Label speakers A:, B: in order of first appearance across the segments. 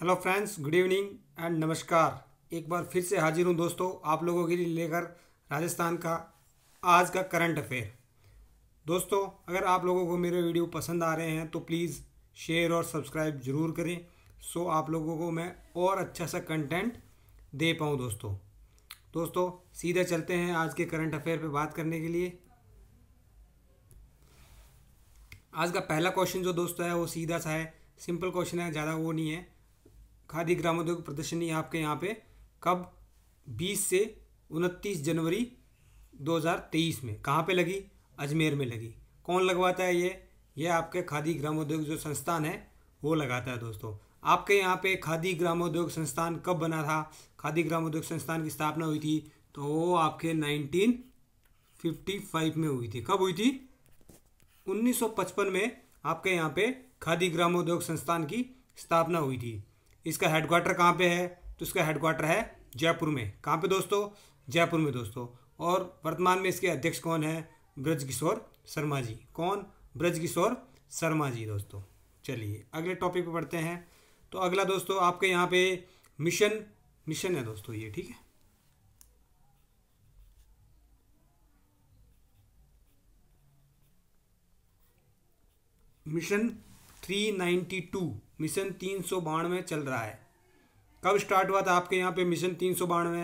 A: hello friends good evening and नमस्कार एक बार फिर से हाजिर हूँ दोस्तों आप लोगों के लिए लेकर राजस्थान का आज का करंट अफेयर दोस्तों अगर आप लोगों को मेरे वीडियो पसंद आ रहे हैं तो प्लीज़ शेयर और सब्सक्राइब ज़रूर करें सो आप लोगों को मैं और अच्छा सा कंटेंट दे पाऊँ दोस्तों दोस्तों सीधे चलते हैं आज के करंट अफेयर पर बात करने के लिए आज का पहला क्वेश्चन जो दोस्तों है वो सीधा सा है सिंपल क्वेश्चन है ज़्यादा वो नहीं है खादी ग्रामोद्योग प्रदर्शनी आपके यहाँ पे कब 20 से 29 जनवरी 2023 में कहाँ पे लगी अजमेर में लगी कौन लगवाता है ये ये आपके खादी ग्रामोद्योग जो संस्थान है वो लगाता है दोस्तों आपके यहाँ पे खादी ग्रामोद्योग संस्थान कब बना था खादी ग्रामोद्योग संस्थान की स्थापना हुई थी तो वो आपके 1955 में हुई थी कब हुई थी 1955 में आपके यहाँ पे खादी ग्रामोद्योग संस्थान की स्थापना हुई थी इसका हेडक्वार्टर कहाँ पे है तो इसका हेडक्वार्टर है जयपुर में कहाँ पे दोस्तों जयपुर में दोस्तों और वर्तमान में इसके अध्यक्ष कौन है ब्रजकिशोर शर्मा जी कौन ब्रजकिशोर शर्मा जी दोस्तों चलिए अगले टॉपिक पर पढ़ते हैं तो अगला दोस्तों आपके यहाँ पे मिशन मिशन है दोस्तों ये ठीक है मिशन 392 मिशन तीन सौ बानवे चल रहा है कब स्टार्ट हुआ था आपके यहाँ पे मिशन तीन सौ बानवे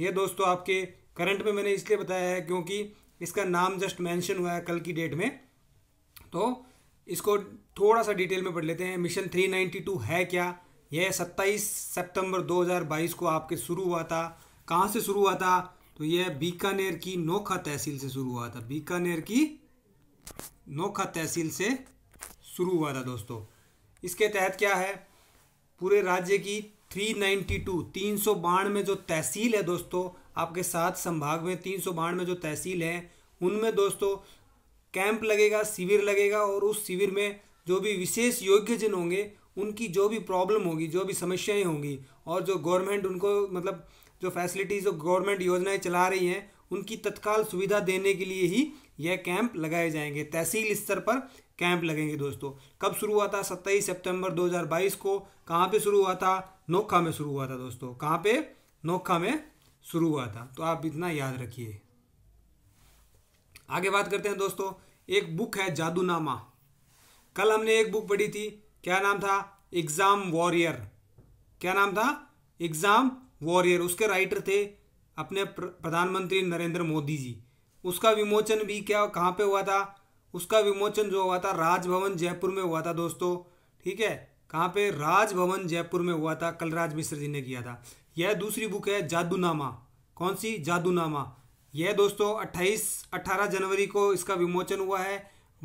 A: ये दोस्तों आपके करंट में मैंने इसलिए बताया है क्योंकि इसका नाम जस्ट मेंशन हुआ है कल की डेट में तो इसको थोड़ा सा डिटेल में पढ़ लेते हैं मिशन थ्री नाइन्टी टू है क्या यह सत्ताईस सितंबर बाईस को आपके शुरू हुआ था कहाँ से शुरू हुआ था तो यह बीकानेर की नोखा तहसील से शुरू हुआ था बीकानेर की नोखा तहसील से शुरू हुआ था दोस्तों इसके तहत क्या है पूरे राज्य की 392 तीन सौ बानवे जो तहसील है दोस्तों आपके साथ संभाग में तीन सौ बानवे जो तहसील है उनमें दोस्तों कैंप लगेगा शिविर लगेगा और उस शिविर में जो भी विशेष योग्य जिन होंगे उनकी जो भी प्रॉब्लम होगी जो भी समस्याएं होंगी और जो गवर्नमेंट उनको मतलब जो फैसिलिटीज़ जो गवर्नमेंट योजनाएं चला रही हैं उनकी तत्काल सुविधा देने के लिए ही यह कैंप लगाए जाएंगे तहसील स्तर पर कैंप लगेंगे दोस्तों कब शुरू हुआ था सत्ताईस सितंबर 2022 को कहाँ पे शुरू हुआ था नोखा में शुरू हुआ था दोस्तों कहाँ पे नोखा में शुरू हुआ था तो आप इतना याद रखिए आगे बात करते हैं दोस्तों एक बुक है जादूनामा कल हमने एक बुक पढ़ी थी क्या नाम था एग्ज़ाम वॉरियर क्या नाम था एग्ज़ाम वॉरियर उसके राइटर थे अपने प्रधानमंत्री नरेंद्र मोदी जी उसका विमोचन भी क्या कहाँ पे हुआ था उसका विमोचन जो हुआ था राजभवन जयपुर में हुआ था दोस्तों ठीक है कहाँ पे राजभवन जयपुर में हुआ था कलराज मिश्र जी ने किया था यह दूसरी बुक है जादूनामा कौन सी जादूनामा यह दोस्तों 28 18 जनवरी को इसका विमोचन हुआ है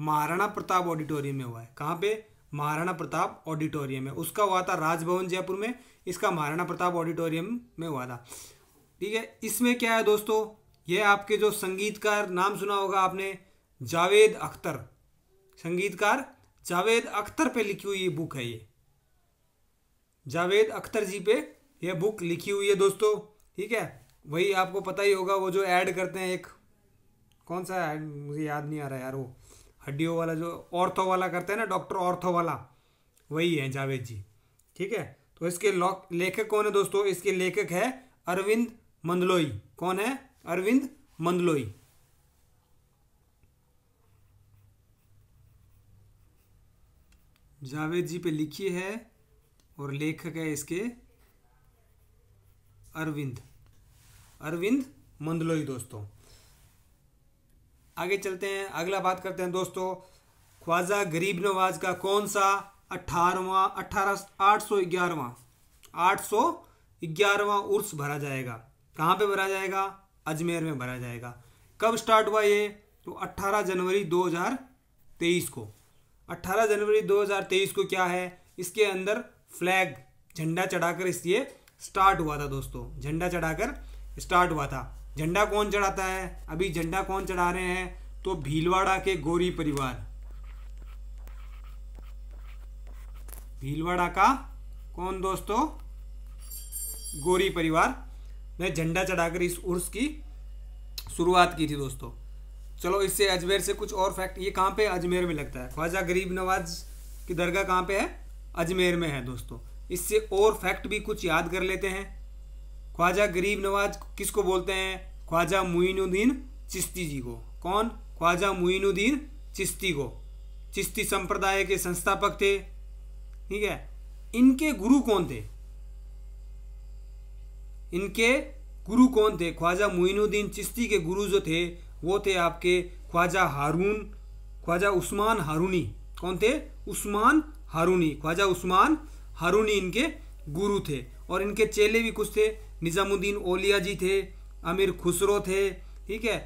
A: महाराणा प्रताप ऑडिटोरियम में हुआ है कहाँ पे महाराणा प्रताप ऑडिटोरियम में उसका हुआ था राजभवन जयपुर में इसका महाराणा प्रताप ऑडिटोरियम में हुआ था ठीक है इसमें क्या है दोस्तों ये आपके जो संगीतकार नाम सुना होगा आपने जावेद अख्तर संगीतकार जावेद अख्तर पे लिखी हुई ये बुक है ये जावेद अख्तर जी पे ये बुक लिखी हुई है दोस्तों ठीक है वही आपको पता ही होगा वो जो ऐड करते हैं एक कौन सा ऐड मुझे याद नहीं आ रहा यार वो हड्डियों वाला जो ऑर्थो वाला करते हैं ना डॉक्टर ऑर्थो वाला वही है जावेद जी ठीक है तो इसके लेखक कौन है दोस्तों इसके लेखक है अरविंद मंदलोई कौन है अरविंद मंदलोई जावेद जी पे लिखी है और लेखक है इसके अरविंद अरविंद मंदलोई दोस्तों आगे चलते हैं अगला बात करते हैं दोस्तों ख्वाजा गरीब नवाज का कौन सा अठारवा अठारह आठ सौ ग्यारहवा आठ सौ ग्यारहवा उर्स भरा जाएगा कहाँ पे भरा जाएगा अजमेर में भरा जाएगा कब स्टार्ट हुआ ये तो 18 जनवरी 2023 को 18 जनवरी 2023 को क्या है इसके अंदर फ्लैग झंडा चढ़ाकर इसलिए स्टार्ट हुआ था दोस्तों झंडा चढ़ाकर स्टार्ट हुआ था झंडा कौन चढ़ाता है अभी झंडा कौन चढ़ा रहे हैं तो भीलवाड़ा के गोरी परिवार भीलवाड़ा का कौन दोस्तों गोरी परिवार ने झंडा चढ़ाकर इस उर्स की शुरुआत की थी दोस्तों चलो इससे अजमेर से कुछ और फैक्ट ये कहाँ पे अजमेर में लगता है ख्वाजा गरीब नवाज की दरगाह कहाँ पे है अजमेर में है दोस्तों इससे और फैक्ट भी कुछ याद कर लेते हैं ख्वाजा गरीब नवाज किसको बोलते हैं ख्वाजा मुइनुद्दीन चिश्ती जी को कौन ख्वाजा मुइनुद्दीन चिश्ती को चिश्ती संप्रदाय के संस्थापक थे ठीक है इनके गुरु कौन थे इनके गुरु कौन थे ख्वाजा मुइनुद्दीन चिश्ती के गुरु जो थे वो थे आपके ख्वाजा हारून ख्वाजा उस्मान हारूनी कौन थे उस्मान हारूनी ख्वाजा उस्मान हारूनी इनके गुरु थे और इनके चेले भी कुछ थे निज़ामुद्दीन ओलिया जी थे अमीर खुसरो थे ठीक है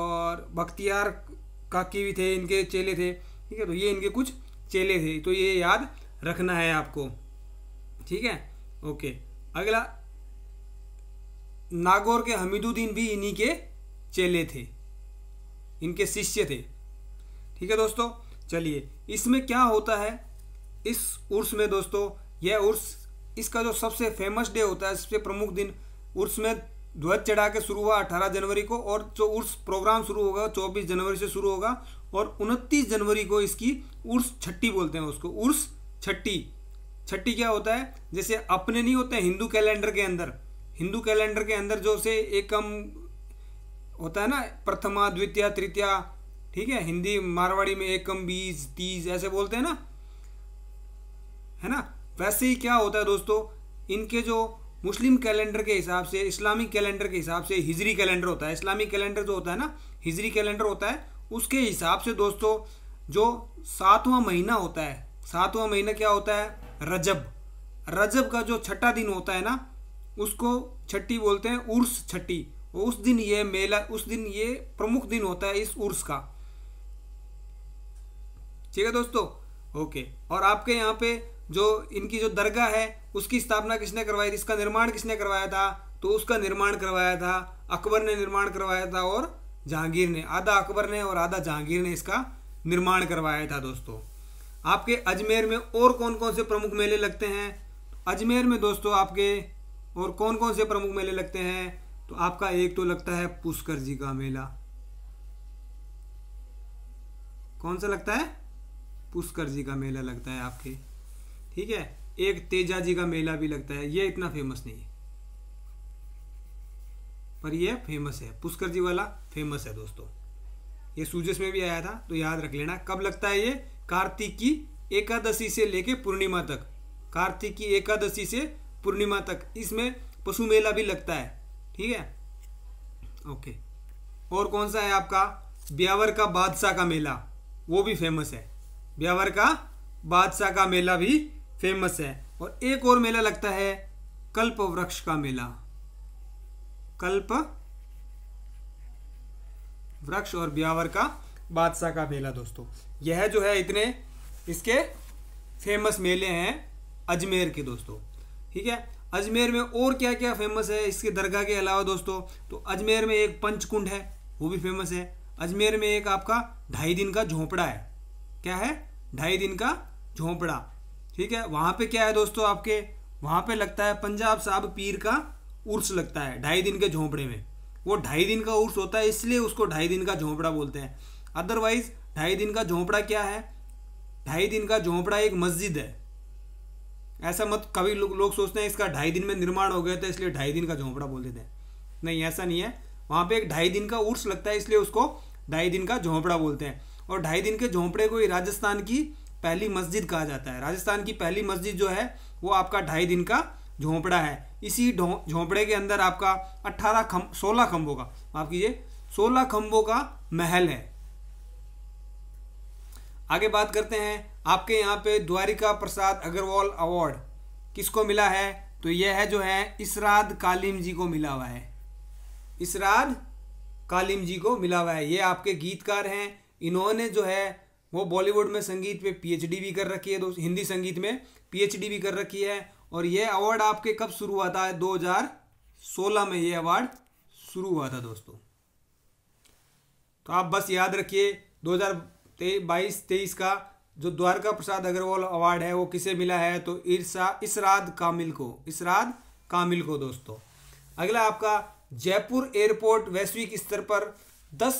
A: और बख्तियार काकी भी थे इनके चेले थे ठीक है तो ये इनके कुछ चेले थे तो ये याद रखना है आपको ठीक है ओके अगला नागौर के हमीदुद्दीन भी इन्हीं के चेले थे इनके शिष्य थे ठीक है दोस्तों चलिए इसमें क्या होता है इस उर्स में दोस्तों यह उर्स इसका जो सबसे फेमस डे होता है सबसे प्रमुख दिन उर्स में ध्वज चढ़ा के शुरू हुआ अठारह जनवरी को और जो उर्स प्रोग्राम शुरू होगा चौबीस जनवरी से शुरू होगा और उनतीस जनवरी को इसकी उर्स छट्टी बोलते हैं उसको उर्स छट्टी छट्टी क्या होता है जैसे अपने नहीं होते हिंदू कैलेंडर के अंदर हिंदू कैलेंडर के अंदर जो से एक हम होता है ना प्रथमा द्वितीय तृतीया ठीक है हिंदी मारवाड़ी में एकम बीज तीज ऐसे बोलते हैं ना है ना वैसे ही क्या होता है दोस्तों इनके जो मुस्लिम कैलेंडर के हिसाब से इस्लामिक कैलेंडर के हिसाब से हिजरी कैलेंडर होता है इस्लामिक कैलेंडर जो होता है ना हिजरी कैलेंडर होता है उसके हिसाब से दोस्तों जो सातवां महीना होता है सातवां महीना क्या होता है रजब रजब का जो छठा दिन होता है ना उसको छठी बोलते हैं उर्स छठी उस दिन ये मेला उस दिन ये प्रमुख दिन होता है इस उर्स का ठीक है दोस्तों ओके और आपके यहाँ पे जो इनकी जो दरगाह है उसकी स्थापना किसने करवाई थी इसका निर्माण किसने करवाया था तो उसका निर्माण करवाया था अकबर ने निर्माण करवाया था और जहांगीर ने आधा अकबर ने और आधा जहांगीर ने इसका निर्माण करवाया था दोस्तों आपके अजमेर में और कौन कौन से प्रमुख मेले लगते हैं अजमेर में दोस्तों आपके और कौन कौन से प्रमुख मेले लगते हैं तो आपका एक तो लगता है पुष्कर जी का मेला कौन सा लगता है पुष्कर जी का मेला लगता है आपके ठीक है एक तेजा जी का मेला भी लगता है ये इतना फेमस नहीं है पर ये फेमस है पुष्कर जी वाला फेमस है दोस्तों ये सूजस में भी आया था तो याद रख लेना कब लगता है ये कार्तिक की एकादशी से लेके पूर्णिमा तक कार्तिक की एकादशी से पूर्णिमा तक इसमें पशु मेला भी लगता है ठीक है ओके और कौन सा है आपका ब्यावर का बादशाह का मेला वो भी फेमस है ब्यावर का बादशाह का मेला भी फेमस है और एक और मेला लगता है कल्प वृक्ष का मेला कल्प वृक्ष और ब्यावर का बादशाह का मेला दोस्तों यह जो है इतने इसके फेमस मेले हैं अजमेर के दोस्तों ठीक है अजमेर में और क्या क्या फेमस है इसके दरगाह के अलावा दोस्तों तो अजमेर में एक पंचकुंड है वो भी फेमस है अजमेर में एक आपका ढाई दिन का झोंपड़ा है क्या है ढाई दिन का झोंपड़ा ठीक है वहाँ पे क्या है दोस्तों आपके वहाँ पे लगता है पंजाब साहब पीर का उर्स लगता है ढाई दिन के झोंपड़े में वो ढाई दिन का उर्स होता है इसलिए उसको ढाई दिन का झोंपड़ा बोलते हैं अदरवाइज ढाई दिन का झोंपड़ा क्या है ढाई दिन का झोंपड़ा एक मस्जिद है ऐसा मत कभी लोग लो सोचते हैं इसका ढाई दिन में निर्माण हो गया था इसलिए ढाई दिन का झोंपड़ा बोल देते हैं नहीं ऐसा नहीं है वहाँ पे एक ढाई दिन का उर्स लगता है इसलिए उसको ढाई दिन का झोंपड़ा बोलते हैं और ढाई दिन के झोंपड़े को ही राजस्थान की पहली मस्जिद कहा जाता है राजस्थान की पहली मस्जिद जो है वो आपका ढाई दिन का झोंपड़ा है इसी झोंपड़े के अंदर आपका अट्ठारह खम सोलह खम्भों का माफ कीजिए सोलह खम्भों का महल है आगे बात करते हैं आपके यहाँ पे द्वारिका प्रसाद अग्रवाल अवार्ड किसको मिला है तो यह है जो है इसराद कालिम जी को मिला हुआ है इसराद कालिम जी को मिला हुआ है ये आपके गीतकार हैं इन्होंने जो है वो बॉलीवुड में संगीत पे पीएचडी भी कर रखी है दोस्त हिंदी संगीत में पीएचडी भी कर रखी है और यह अवार्ड आपके कब शुरू हुआ था 2016 में यह अवार्ड शुरू हुआ था दोस्तों तो आप बस याद रखिए हजार ते बाईस तेईस का जो द्वारका प्रसाद अग्रवाल अवार्ड है वो किसे मिला है तो ईर्षा इसराद कामिल को इसराद कामिल को दोस्तों अगला आपका जयपुर एयरपोर्ट वैश्विक स्तर पर दस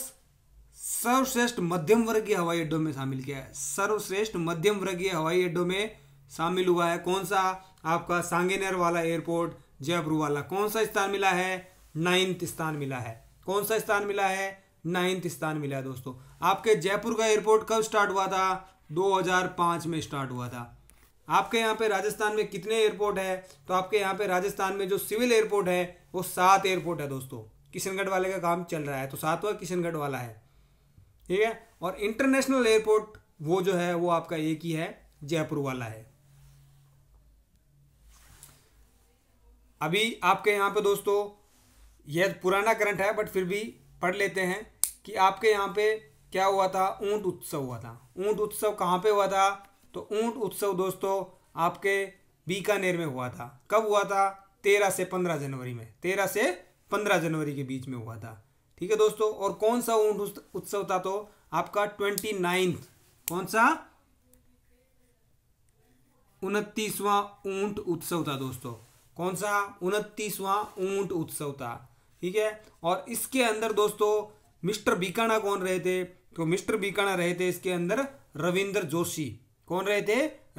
A: सर्वश्रेष्ठ मध्यम वर्गीय हवाई अड्डों में शामिल किया है सर्वश्रेष्ठ मध्यम वर्गीय हवाई अड्डों में शामिल हुआ है कौन सा आपका सांगेनेर वाला एयरपोर्ट जयपुर वाला कौन सा स्थान मिला है नाइन्थ स्थान मिला है कौन सा स्थान मिला है नाइन्थ स्थान मिला दोस्तों आपके जयपुर का एयरपोर्ट कब स्टार्ट हुआ था 2005 में स्टार्ट हुआ था आपके यहाँ पे राजस्थान में कितने एयरपोर्ट है तो आपके यहाँ पे राजस्थान में जो सिविल एयरपोर्ट है वो सात एयरपोर्ट है दोस्तों किशनगढ़ वाले का काम चल रहा है तो सातवा किशनगढ़ वाला है ठीक है और इंटरनेशनल एयरपोर्ट वो जो है वो आपका एक ही है जयपुर वाला है अभी आपके यहाँ पे दोस्तों यह पुराना करंट है बट फिर भी पढ़ लेते हैं कि आपके यहाँ पे क्या हुआ था ऊंट उत्सव हुआ था ऊंट उत्सव कहाँ पे हुआ था तो ऊंट उत्सव दोस्तों आपके बीकानेर में हुआ था कब हुआ था तेरह से पंद्रह जनवरी में तेरह से पंद्रह जनवरी के बीच में हुआ था ठीक है दोस्तों और कौन सा ऊंट उत्सव था तो आपका ट्वेंटी नाइन्थ कौन सा उनतीसवां ऊंट उत्सव था दोस्तों कौन सा उनतीसवां ऊंट उत्सव था ठीक है और इसके अंदर दोस्तों मिस्टर बीकाना कौन रहे थे तो मिस्टर बीकाना रहे थे इसके अंदर रविंदर जोशी कौन रहे थे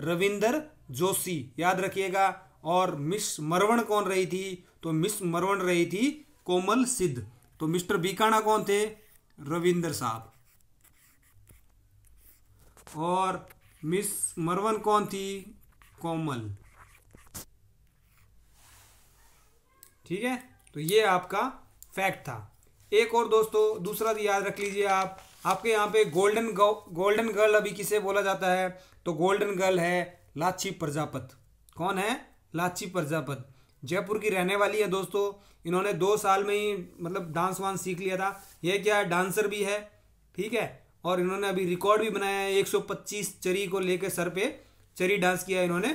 A: रविंदर जोशी याद रखिएगा और मिस मरवण कौन रही थी तो मिस मरवण रही थी कोमल सिद्ध तो मिस्टर बीकाना कौन थे रविंदर साहब और मिस मरवन कौन थी कोमल ठीक है तो ये आपका फैक्ट था एक और दोस्तों दूसरा याद रख लीजिए आप आपके यहाँ पे गोल्डन गोल्डन गर्ल अभी किसे बोला जाता है तो गोल्डन गर्ल है लाची प्रजापत कौन है लाची प्रजापत जयपुर की रहने वाली है दोस्तों इन्होंने दो साल में ही मतलब डांस वांस सीख लिया था यह क्या है डांसर भी है ठीक है और इन्होंने अभी रिकॉर्ड भी बनाया है 125 चरी को लेकर सर पे चरी डांस किया है इन्होंने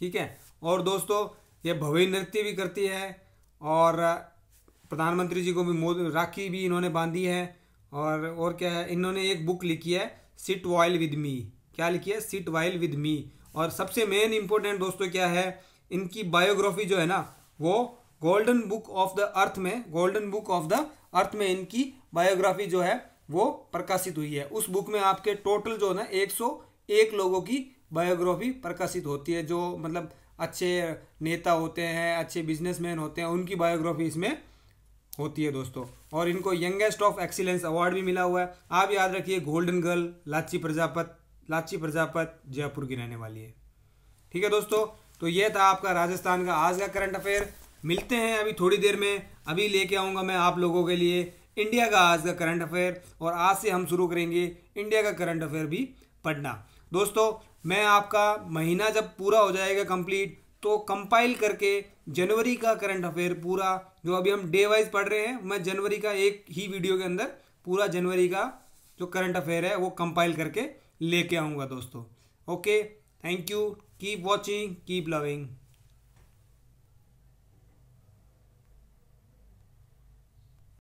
A: ठीक है और दोस्तों ये भवे नृत्य भी करती है और प्रधानमंत्री जी को भी राखी भी इन्होंने बांधी है और और क्या है इन्होंने एक बुक लिखी है सिट वाइल विद मी क्या लिखी है सिट वाइल विद मी और सबसे मेन इम्पोर्टेंट दोस्तों क्या है इनकी बायोग्राफी जो है ना वो golden book of the earth में golden book of the earth में इनकी बायोग्राफी जो है वो प्रकाशित हुई है उस बुक में आपके टोटल जो है ना एक लोगों की बायोग्राफी प्रकाशित होती है जो मतलब अच्छे नेता होते हैं अच्छे बिजनेसमैन होते हैं उनकी बायोग्राफी इसमें होती है दोस्तों और इनको यंगेस्ट ऑफ एक्सीलेंस अवार्ड भी मिला हुआ है आप याद रखिए गोल्डन गर्ल लाची प्रजापत लाची प्रजापत जयपुर की रहने वाली है ठीक है दोस्तों तो ये था आपका राजस्थान का आज का करंट अफेयर मिलते हैं अभी थोड़ी देर में अभी लेके आऊँगा मैं आप लोगों के लिए इंडिया का आज का करंट अफेयर और आज से हम शुरू करेंगे इंडिया का करंट अफेयर भी पढ़ना दोस्तों मैं आपका महीना जब पूरा हो जाएगा कंप्लीट तो कंपाइल करके जनवरी का करंट अफेयर पूरा जो अभी हम डे वाइज पढ़ रहे हैं मैं जनवरी का एक ही वीडियो के अंदर पूरा जनवरी का जो करंट अफेयर है वो कंपाइल करके लेके आऊँगा दोस्तों okay thank you keep watching keep loving